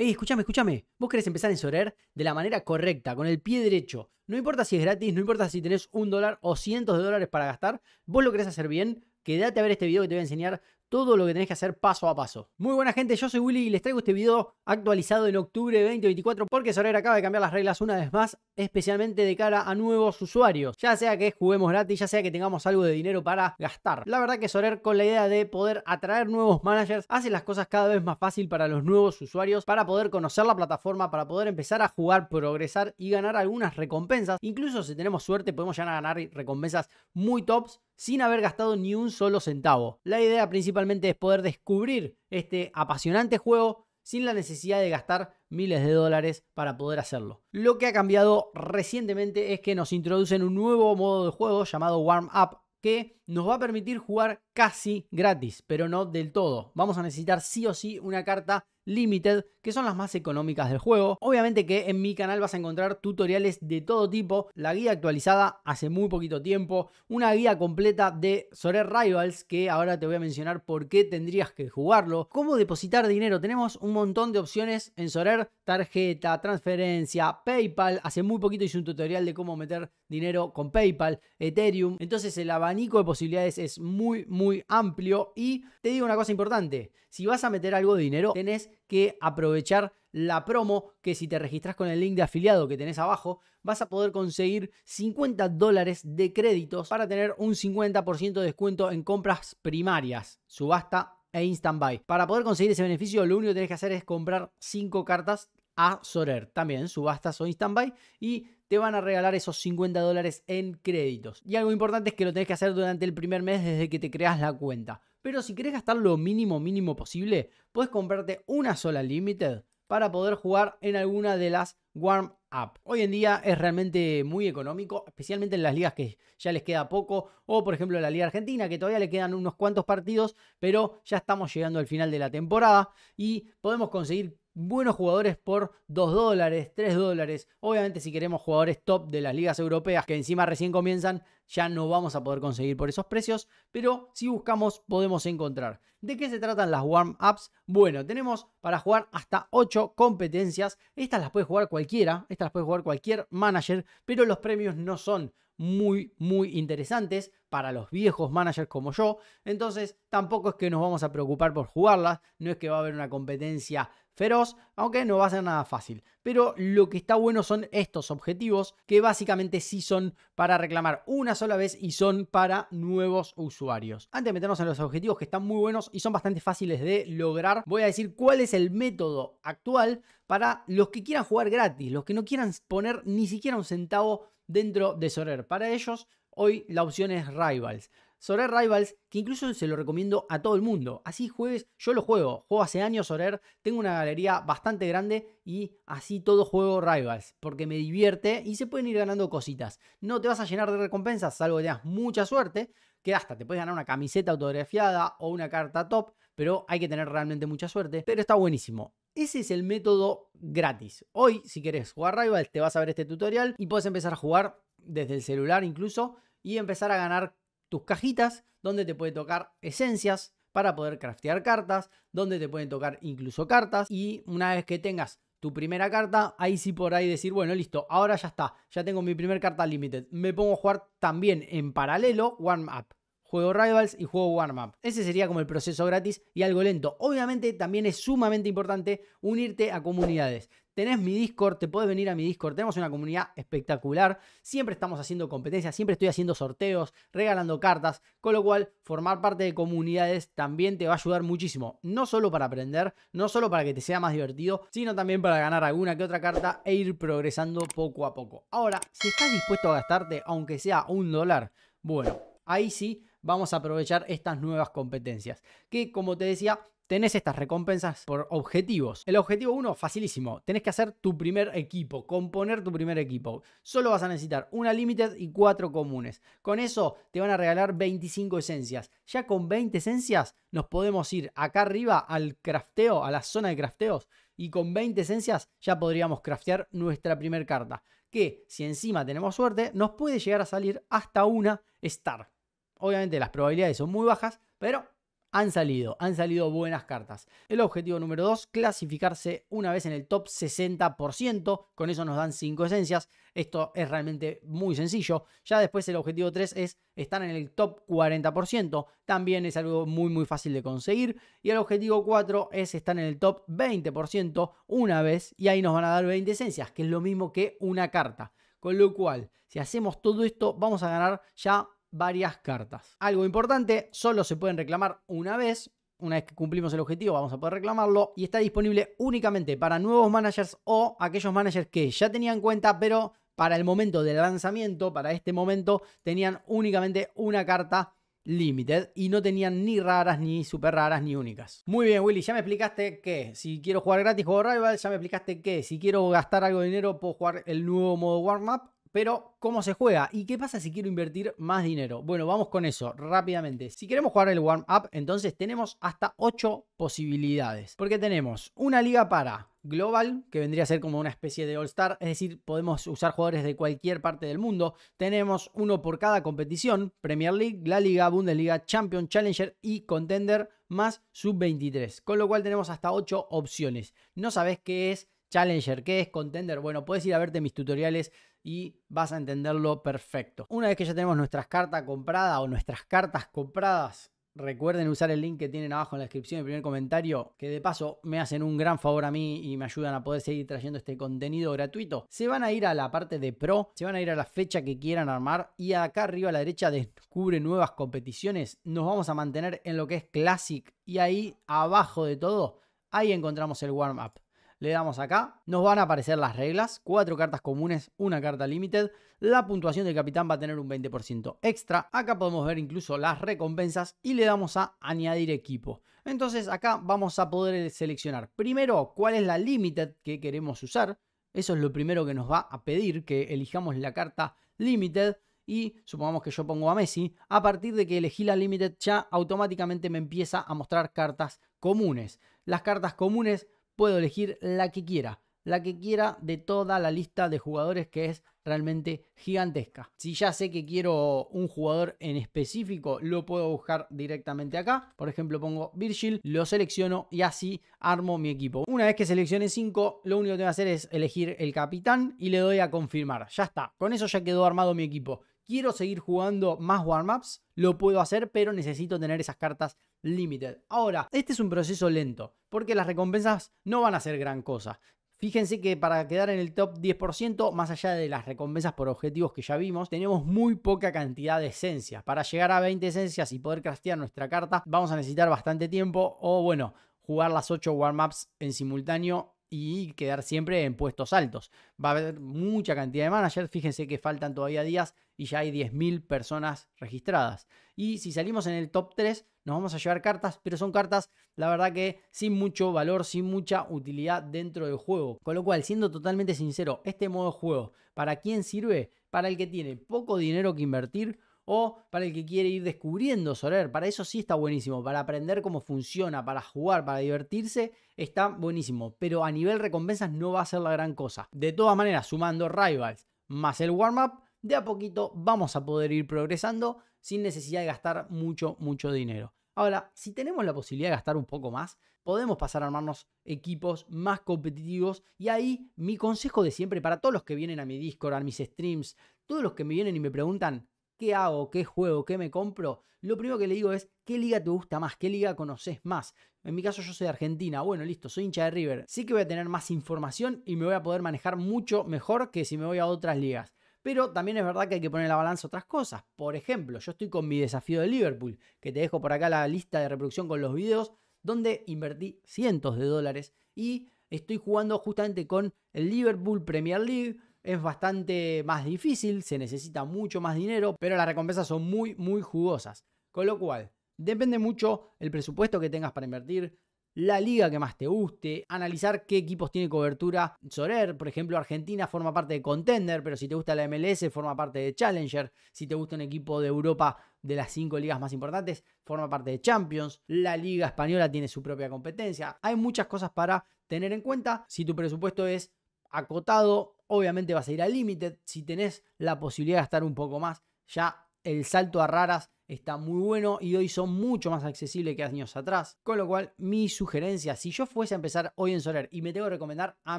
Ey, escúchame, escúchame. Vos querés empezar a ensorer de la manera correcta, con el pie derecho. No importa si es gratis, no importa si tenés un dólar o cientos de dólares para gastar. Vos lo querés hacer bien. Quédate a ver este video que te voy a enseñar todo lo que tenés que hacer paso a paso. Muy buena gente, yo soy Willy y les traigo este video actualizado en octubre de 2024 porque Sorer acaba de cambiar las reglas una vez más, especialmente de cara a nuevos usuarios, ya sea que juguemos gratis, ya sea que tengamos algo de dinero para gastar. La verdad que Sorer con la idea de poder atraer nuevos managers hace las cosas cada vez más fácil para los nuevos usuarios, para poder conocer la plataforma, para poder empezar a jugar, progresar y ganar algunas recompensas. Incluso si tenemos suerte podemos llegar a ganar recompensas muy tops sin haber gastado ni un solo centavo. La idea principalmente es poder descubrir este apasionante juego sin la necesidad de gastar miles de dólares para poder hacerlo. Lo que ha cambiado recientemente es que nos introducen un nuevo modo de juego llamado Warm Up que nos va a permitir jugar casi gratis, pero no del todo. Vamos a necesitar sí o sí una carta Limited, que son las más económicas del juego. Obviamente que en mi canal vas a encontrar tutoriales de todo tipo, la guía actualizada hace muy poquito tiempo, una guía completa de Sorer Rivals, que ahora te voy a mencionar por qué tendrías que jugarlo, cómo depositar dinero, tenemos un montón de opciones en Sorer. tarjeta, transferencia, PayPal, hace muy poquito hice un tutorial de cómo meter dinero con PayPal, Ethereum, entonces el abanico de posibilidades es muy muy amplio y te digo una cosa importante, si vas a meter algo de dinero, tenés que aprovechar la promo que si te registras con el link de afiliado que tenés abajo, vas a poder conseguir 50 dólares de créditos para tener un 50% de descuento en compras primarias, subasta e instant buy. Para poder conseguir ese beneficio, lo único que tenés que hacer es comprar 5 cartas a Sorer. También subastas o standby y te van a regalar esos 50 dólares en créditos. Y algo importante es que lo tenés que hacer durante el primer mes desde que te creas la cuenta. Pero si querés gastar lo mínimo mínimo posible, puedes comprarte una sola Limited para poder jugar en alguna de las Warm Up. Hoy en día es realmente muy económico, especialmente en las ligas que ya les queda poco, o por ejemplo la Liga Argentina, que todavía le quedan unos cuantos partidos, pero ya estamos llegando al final de la temporada y podemos conseguir buenos jugadores por 2 dólares, 3 dólares. Obviamente si queremos jugadores top de las ligas europeas que encima recién comienzan, ya no vamos a poder conseguir por esos precios, pero si buscamos podemos encontrar. ¿De qué se tratan las warm-ups? Bueno, tenemos para jugar hasta 8 competencias. Estas las puede jugar cualquiera, estas las puede jugar cualquier manager, pero los premios no son muy, muy interesantes para los viejos managers como yo. Entonces, tampoco es que nos vamos a preocupar por jugarlas, no es que va a haber una competencia feroz, aunque no va a ser nada fácil. Pero lo que está bueno son estos objetivos que básicamente sí son para reclamar una sola vez y son para nuevos usuarios. Antes de meternos en los objetivos que están muy buenos y son bastante fáciles de lograr, voy a decir cuál es el método actual para los que quieran jugar gratis, los que no quieran poner ni siquiera un centavo dentro de Sorer. Para ellos, hoy la opción es Rivals. Sorer Rivals, que incluso se lo recomiendo a todo el mundo. Así juegues, yo lo juego, juego hace años Sorer, tengo una galería bastante grande y así todo juego Rivals, porque me divierte y se pueden ir ganando cositas. No te vas a llenar de recompensas, salvo que tengas mucha suerte, que hasta te puedes ganar una camiseta autografiada o una carta top, pero hay que tener realmente mucha suerte, pero está buenísimo. Ese es el método gratis. Hoy, si querés jugar Rivals, te vas a ver este tutorial y puedes empezar a jugar desde el celular incluso y empezar a ganar tus cajitas, donde te puede tocar esencias para poder craftear cartas, donde te pueden tocar incluso cartas y una vez que tengas tu primera carta, ahí sí por ahí decir, bueno, listo, ahora ya está, ya tengo mi primera carta limited, me pongo a jugar también en paralelo warm up juego Rivals y juego Warm Up. Ese sería como el proceso gratis y algo lento. Obviamente también es sumamente importante unirte a comunidades. Tenés mi Discord, te podés venir a mi Discord. Tenemos una comunidad espectacular. Siempre estamos haciendo competencias, siempre estoy haciendo sorteos, regalando cartas. Con lo cual, formar parte de comunidades también te va a ayudar muchísimo. No solo para aprender, no solo para que te sea más divertido, sino también para ganar alguna que otra carta e ir progresando poco a poco. Ahora, si estás dispuesto a gastarte, aunque sea un dólar, bueno, ahí sí vamos a aprovechar estas nuevas competencias. Que como te decía, tenés estas recompensas por objetivos. El objetivo 1, facilísimo. Tenés que hacer tu primer equipo, componer tu primer equipo. Solo vas a necesitar una limited y cuatro comunes. Con eso te van a regalar 25 esencias. Ya con 20 esencias nos podemos ir acá arriba al crafteo, a la zona de crafteos. Y con 20 esencias ya podríamos craftear nuestra primera carta. Que si encima tenemos suerte, nos puede llegar a salir hasta una star. Obviamente las probabilidades son muy bajas, pero han salido, han salido buenas cartas. El objetivo número 2, clasificarse una vez en el top 60%, con eso nos dan 5 esencias, esto es realmente muy sencillo. Ya después el objetivo 3 es estar en el top 40%, también es algo muy muy fácil de conseguir. Y el objetivo 4 es estar en el top 20% una vez y ahí nos van a dar 20 esencias, que es lo mismo que una carta. Con lo cual, si hacemos todo esto, vamos a ganar ya varias cartas. Algo importante, solo se pueden reclamar una vez. Una vez que cumplimos el objetivo vamos a poder reclamarlo y está disponible únicamente para nuevos managers o aquellos managers que ya tenían cuenta pero para el momento del lanzamiento, para este momento, tenían únicamente una carta limited y no tenían ni raras, ni super raras, ni únicas. Muy bien, Willy, ya me explicaste que si quiero jugar gratis juego Rival, ya me explicaste que si quiero gastar algo de dinero puedo jugar el nuevo modo Warmup. Pero, ¿cómo se juega? ¿Y qué pasa si quiero invertir más dinero? Bueno, vamos con eso rápidamente. Si queremos jugar el warm-up, entonces tenemos hasta 8 posibilidades. Porque tenemos una liga para global, que vendría a ser como una especie de all-star, es decir, podemos usar jugadores de cualquier parte del mundo. Tenemos uno por cada competición, Premier League, la Liga, Bundesliga, Champion, Challenger y Contender más sub-23, con lo cual tenemos hasta 8 opciones. No sabes qué es Challenger, qué es Contender, bueno, puedes ir a verte mis tutoriales y vas a entenderlo perfecto. Una vez que ya tenemos nuestras cartas compradas o nuestras cartas compradas, recuerden usar el link que tienen abajo en la descripción, el primer comentario, que de paso me hacen un gran favor a mí y me ayudan a poder seguir trayendo este contenido gratuito. Se van a ir a la parte de pro, se van a ir a la fecha que quieran armar y acá arriba a la derecha descubre nuevas competiciones. Nos vamos a mantener en lo que es Classic y ahí abajo de todo, ahí encontramos el warm-up le damos acá, nos van a aparecer las reglas, cuatro cartas comunes, una carta limited, la puntuación del capitán va a tener un 20% extra, acá podemos ver incluso las recompensas y le damos a añadir equipo. Entonces acá vamos a poder seleccionar primero cuál es la limited que queremos usar, eso es lo primero que nos va a pedir que elijamos la carta limited y supongamos que yo pongo a Messi, a partir de que elegí la Limited ya automáticamente me empieza a mostrar cartas comunes. Las cartas comunes puedo elegir la que quiera, la que quiera de toda la lista de jugadores que es realmente gigantesca. Si ya sé que quiero un jugador en específico, lo puedo buscar directamente acá. Por ejemplo, pongo Virgil, lo selecciono y así armo mi equipo. Una vez que seleccione 5, lo único que tengo que hacer es elegir el capitán y le doy a confirmar. Ya está, con eso ya quedó armado mi equipo quiero seguir jugando más warmups, lo puedo hacer, pero necesito tener esas cartas limited. Ahora, este es un proceso lento, porque las recompensas no van a ser gran cosa. Fíjense que para quedar en el top 10%, más allá de las recompensas por objetivos que ya vimos, tenemos muy poca cantidad de esencias. Para llegar a 20 esencias y poder craftear nuestra carta, vamos a necesitar bastante tiempo o bueno, jugar las 8 warmups en simultáneo y quedar siempre en puestos altos. Va a haber mucha cantidad de managers, fíjense que faltan todavía días y ya hay 10.000 personas registradas. Y si salimos en el top 3, nos vamos a llevar cartas, pero son cartas, la verdad que sin mucho valor, sin mucha utilidad dentro del juego. Con lo cual, siendo totalmente sincero, este modo de juego, ¿para quién sirve? Para el que tiene poco dinero que invertir o para el que quiere ir descubriendo Soler. Para eso sí está buenísimo, para aprender cómo funciona, para jugar, para divertirse, está buenísimo. Pero a nivel recompensas no va a ser la gran cosa. De todas maneras, sumando Rivals más el warm-up, de a poquito vamos a poder ir progresando sin necesidad de gastar mucho, mucho dinero. Ahora, si tenemos la posibilidad de gastar un poco más, podemos pasar a armarnos equipos más competitivos y ahí mi consejo de siempre para todos los que vienen a mi Discord, a mis streams, todos los que me vienen y me preguntan, qué hago, qué juego, qué me compro, lo primero que le digo es qué liga te gusta más, qué liga conoces más. En mi caso yo soy de Argentina, bueno, listo, soy hincha de River. Sí que voy a tener más información y me voy a poder manejar mucho mejor que si me voy a otras ligas. Pero también es verdad que hay que poner en la balanza otras cosas. Por ejemplo, yo estoy con mi desafío de Liverpool, que te dejo por acá la lista de reproducción con los videos, donde invertí cientos de dólares y estoy jugando justamente con el Liverpool Premier League, es bastante más difícil, se necesita mucho más dinero, pero las recompensas son muy, muy jugosas. Con lo cual, depende mucho el presupuesto que tengas para invertir, la liga que más te guste, analizar qué equipos tiene cobertura. Sorer, por ejemplo, Argentina forma parte de Contender, pero si te gusta la MLS, forma parte de Challenger. Si te gusta un equipo de Europa de las cinco ligas más importantes, forma parte de Champions. La liga española tiene su propia competencia. Hay muchas cosas para tener en cuenta si tu presupuesto es acotado obviamente vas a ir al límite. Si tenés la posibilidad de gastar un poco más, ya el salto a raras está muy bueno y hoy son mucho más accesibles que años atrás. Con lo cual, mi sugerencia, si yo fuese a empezar hoy en Soler y me tengo que recomendar a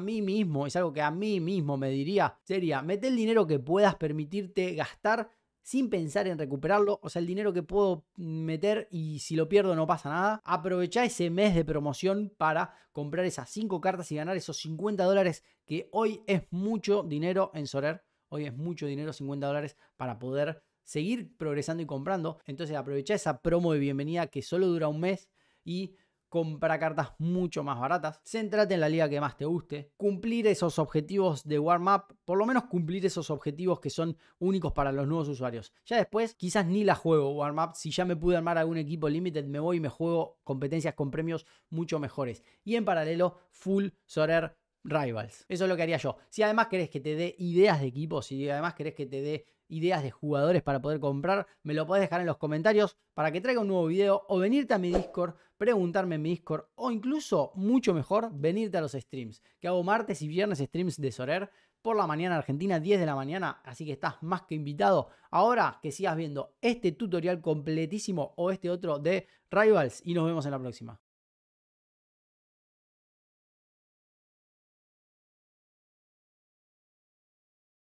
mí mismo, es algo que a mí mismo me diría, sería, mete el dinero que puedas permitirte gastar sin pensar en recuperarlo. O sea, el dinero que puedo meter y si lo pierdo no pasa nada. aprovecha ese mes de promoción para comprar esas 5 cartas y ganar esos 50 dólares que hoy es mucho dinero en Sorer. Hoy es mucho dinero, 50 dólares, para poder seguir progresando y comprando. Entonces aprovecha esa promo de bienvenida que solo dura un mes y Comprar cartas mucho más baratas, centrate en la liga que más te guste, cumplir esos objetivos de warm-up, por lo menos cumplir esos objetivos que son únicos para los nuevos usuarios. Ya después, quizás ni la juego warm-up, si ya me pude armar algún equipo limited, me voy y me juego competencias con premios mucho mejores. Y en paralelo, full Sorer Rivals. Eso es lo que haría yo. Si además querés que te dé ideas de equipos, si además querés que te dé ideas de jugadores para poder comprar, me lo podés dejar en los comentarios para que traiga un nuevo video o venirte a mi Discord, preguntarme en mi Discord o incluso, mucho mejor, venirte a los streams, que hago martes y viernes streams de Sorer por la mañana Argentina, 10 de la mañana, así que estás más que invitado. Ahora que sigas viendo este tutorial completísimo o este otro de Rivals y nos vemos en la próxima.